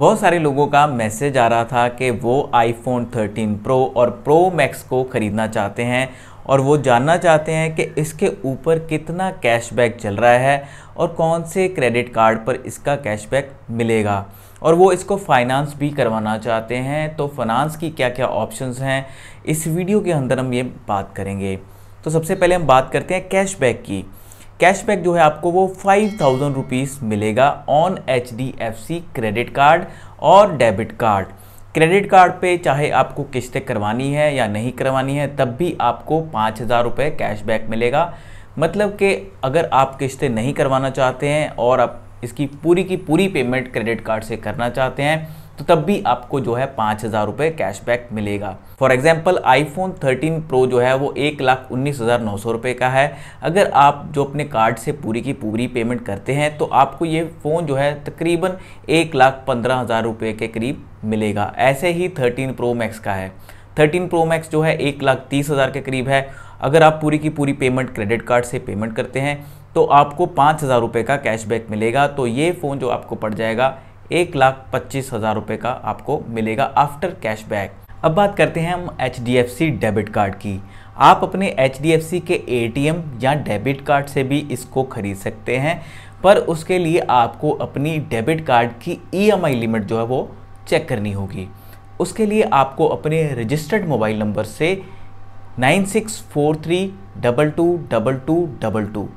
बहुत सारे लोगों का मैसेज आ रहा था कि वो आईफोन 13 प्रो और प्रो मैक्स को ख़रीदना चाहते हैं और वो जानना चाहते हैं कि इसके ऊपर कितना कैशबैक चल रहा है और कौन से क्रेडिट कार्ड पर इसका कैशबैक मिलेगा और वो इसको फाइनेंस भी करवाना चाहते हैं तो फाइनेंस की क्या क्या ऑप्शंस हैं इस वीडियो के अंदर हम ये बात करेंगे तो सबसे पहले हम बात करते हैं कैशबैक की कैशबैक जो है आपको वो फाइव थाउजेंड रुपीज़ मिलेगा on H D F C credit card और डेबिट कार्ड क्रेडिट कार्ड पे चाहे आपको किस्तें करवानी है या नहीं करवानी है तब भी आपको पाँच हज़ार रुपये कैशबैक मिलेगा मतलब कि अगर आप किस्तें नहीं करवाना चाहते हैं और आप इसकी पूरी की पूरी पेमेंट क्रेडिट कार्ड से करना चाहते हैं तो तब भी आपको जो है पाँच हज़ार रुपये कैशबैक मिलेगा फॉर एग्जाम्पल आईफोन 13 प्रो जो है वो एक लाख उन्नीस हज़ार नौ सौ रुपये का है अगर आप जो अपने कार्ड से पूरी की पूरी पेमेंट करते हैं तो आपको ये फ़ोन जो है तकरीबन एक लाख पंद्रह हज़ार रुपये के करीब मिलेगा ऐसे ही 13 प्रो मैक्स का है 13 प्रो मैक्स जो है एक लाख तीस हज़ार के करीब है अगर आप पूरी की पूरी पेमेंट क्रेडिट कार्ड से पेमेंट करते हैं तो आपको पाँच हज़ार रुपये का कैशबैक मिलेगा तो ये फ़ोन जो आपको पड़ जाएगा एक लाख पच्चीस हज़ार रुपये का आपको मिलेगा आफ्टर कैशबैक अब बात करते हैं हम एच डेबिट कार्ड की आप अपने एच के एम या डेबिट कार्ड से भी इसको खरीद सकते हैं पर उसके लिए आपको अपनी डेबिट कार्ड की आई लिमिट जो है वो चेक करनी होगी उसके लिए आपको अपने रजिस्टर्ड मोबाइल नंबर से nine six four three double two double two double two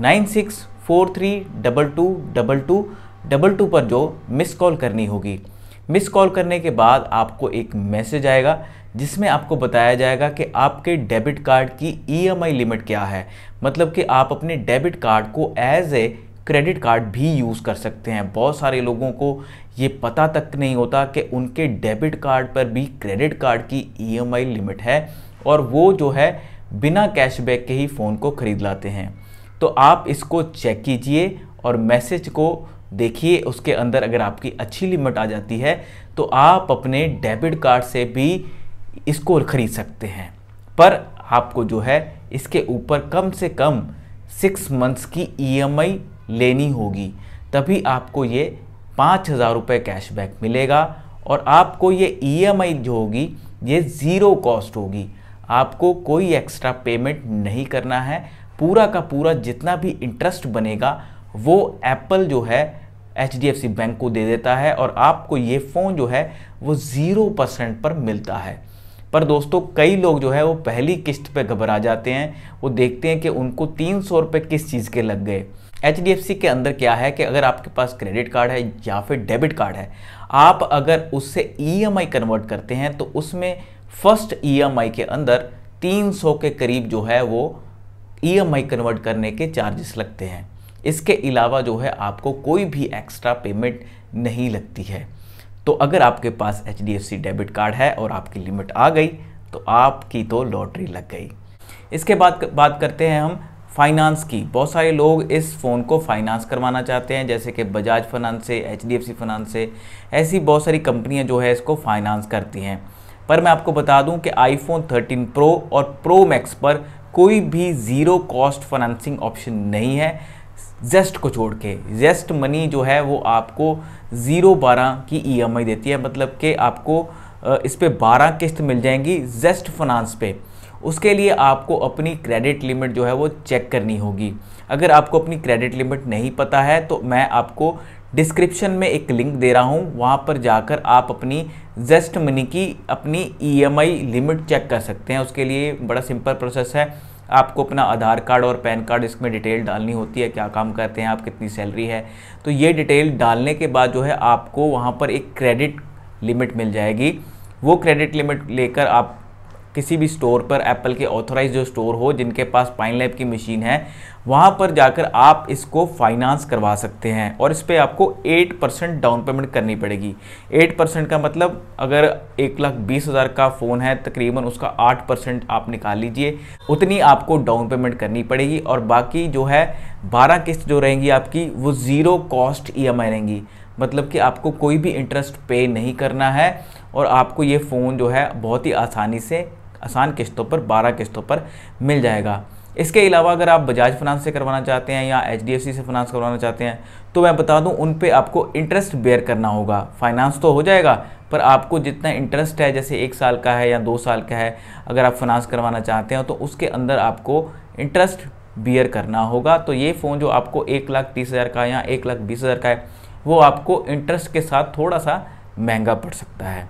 nine six four three double two double two double two पर जो मिस कॉल करनी होगी मिस कॉल करने के बाद आपको एक मैसेज आएगा जिसमें आपको बताया जाएगा कि आपके डेबिट कार्ड की ईएमआई e लिमिट क्या है मतलब कि आप अपने डेबिट कार्ड को एज ए क्रेडिट कार्ड भी यूज़ कर सकते हैं बहुत सारे लोगों को ये पता तक नहीं होता कि उनके डेबिट कार्ड पर भी क्रेडिट कार्ड की ईएमआई e लिमिट है और वो जो है बिना कैशबैक के ही फ़ोन को ख़रीद लाते हैं तो आप इसको चेक कीजिए और मैसेज को देखिए उसके अंदर अगर आपकी अच्छी लिमिट आ जाती है तो आप अपने डेबिट कार्ड से भी इसको खरीद सकते हैं पर आपको जो है इसके ऊपर कम से कम सिक्स मंथ्स की ईएमआई e लेनी होगी तभी आपको ये पाँच हज़ार रुपये कैशबैक मिलेगा और आपको ये ईएमआई e जो होगी ये ज़ीरो कॉस्ट होगी आपको कोई एक्स्ट्रा पेमेंट नहीं करना है पूरा का पूरा जितना भी इंटरेस्ट बनेगा वो एप्पल जो है H D F C bank को दे देता है और आपको ये फ़ोन जो है वो ज़ीरो परसेंट पर मिलता है पर दोस्तों कई लोग जो है वो पहली किस्त पे घबरा जाते हैं वो देखते हैं कि उनको तीन सौ रुपये किस चीज़ के लग गए एच डी एफ सी के अंदर क्या है कि अगर आपके पास क्रेडिट कार्ड है या फिर डेबिट कार्ड है आप अगर उससे ई एम आई कन्वर्ट करते हैं तो उसमें फर्स्ट ई एम आई के अंदर तीन सौ के करीब जो है वो ई एम आई कन्वर्ट करने के चार्जेस लगते हैं इसके अलावा जो है आपको कोई भी एक्स्ट्रा पेमेंट नहीं लगती है तो अगर आपके पास एच डेबिट कार्ड है और आपकी लिमिट आ गई तो आपकी तो लॉटरी लग गई इसके बाद बात करते हैं हम फाइनेंस की बहुत सारे लोग इस फ़ोन को फाइनेंस करवाना चाहते हैं जैसे कि बजाज फाइनेंस से H D F C finance से ऐसी बहुत सारी कंपनियां जो है इसको फाइनेंस करती हैं पर मैं आपको बता दूं कि आईफोन 13 प्रो और प्रो मैक्स पर कोई भी ज़ीरो कॉस्ट फाइनेंसिंग ऑप्शन नहीं है जेस्ट को छोड़ के जेस्ट मनी जो है वो आपको ज़ीरो बारह की ईएमआई e देती है मतलब कि आपको इस पर बारह किस्त मिल जाएंगी जेस्ट फाइनेंस पे उसके लिए आपको अपनी क्रेडिट लिमिट जो है वो चेक करनी होगी अगर आपको अपनी क्रेडिट लिमिट नहीं पता है तो मैं आपको डिस्क्रिप्शन में एक लिंक दे रहा हूँ वहाँ पर जाकर आप अपनी जेस्ट मनी की अपनी ईएमआई लिमिट चेक कर सकते हैं उसके लिए बड़ा सिंपल प्रोसेस है आपको अपना आधार कार्ड और पैन कार्ड इसमें डिटेल डालनी होती है क्या काम करते हैं आप कितनी सैलरी है तो ये डिटेल डालने के बाद जो है आपको वहाँ पर एक क्रेडिट लिमिट मिल जाएगी वो क्रेडिट लिमिट लेकर आप किसी भी स्टोर पर एप्पल के ऑथोराइज जो स्टोर हो जिनके पास पाइन लैब की मशीन है वहाँ पर जाकर आप इसको फाइनेंस करवा सकते हैं और इस पर आपको 8 परसेंट डाउन पेमेंट करनी पड़ेगी 8 परसेंट का मतलब अगर एक लाख बीस हज़ार का फ़ोन है तकरीबन उसका 8 परसेंट आप निकाल लीजिए उतनी आपको डाउन पेमेंट करनी पड़ेगी और बाकी जो है 12 किस्त जो रहेंगी आपकी वो ज़ीरो कॉस्ट ई रहेंगी मतलब कि आपको कोई भी इंटरेस्ट पे नहीं करना है और आपको ये फ़ोन जो है बहुत ही आसानी से आसान किस्तों पर बारह किस्तों पर मिल जाएगा इसके अलावा अगर आप बजाज फाइनेंस से करवाना चाहते हैं या एच से फाइनेंस करवाना चाहते हैं तो मैं बता दूं उन पे आपको इंटरेस्ट बेयर करना होगा फाइनेंस तो हो जाएगा पर आपको जितना इंटरेस्ट है जैसे एक साल का है या दो साल का है अगर आप फाइनेंस करवाना चाहते हैं तो उसके अंदर आपको इंटरेस्ट बियर करना होगा तो ये फ़ोन जो आपको एक लाख तीस हज़ार का या एक लाख बीस हज़ार का है वो आपको इंटरेस्ट के साथ थोड़ा सा महंगा पड़ सकता है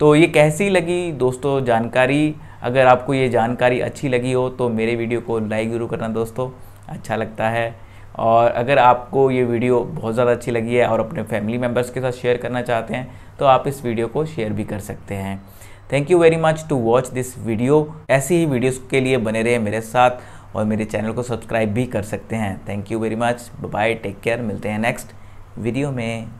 तो ये कैसी लगी दोस्तों जानकारी अगर आपको ये जानकारी अच्छी लगी हो तो मेरे वीडियो को लाइक ज़रूर करना दोस्तों अच्छा लगता है और अगर आपको ये वीडियो बहुत ज़्यादा अच्छी लगी है और अपने फैमिली मेम्बर्स के साथ शेयर करना चाहते हैं तो आप इस वीडियो को शेयर भी कर सकते हैं thank you very much to watch this video ऐसी ही वीडियोज़ के लिए बने रहे मेरे साथ और मेरे चैनल को सब्सक्राइब भी कर सकते हैं thank you very much bye take care मिलते हैं नेक्स्ट वीडियो में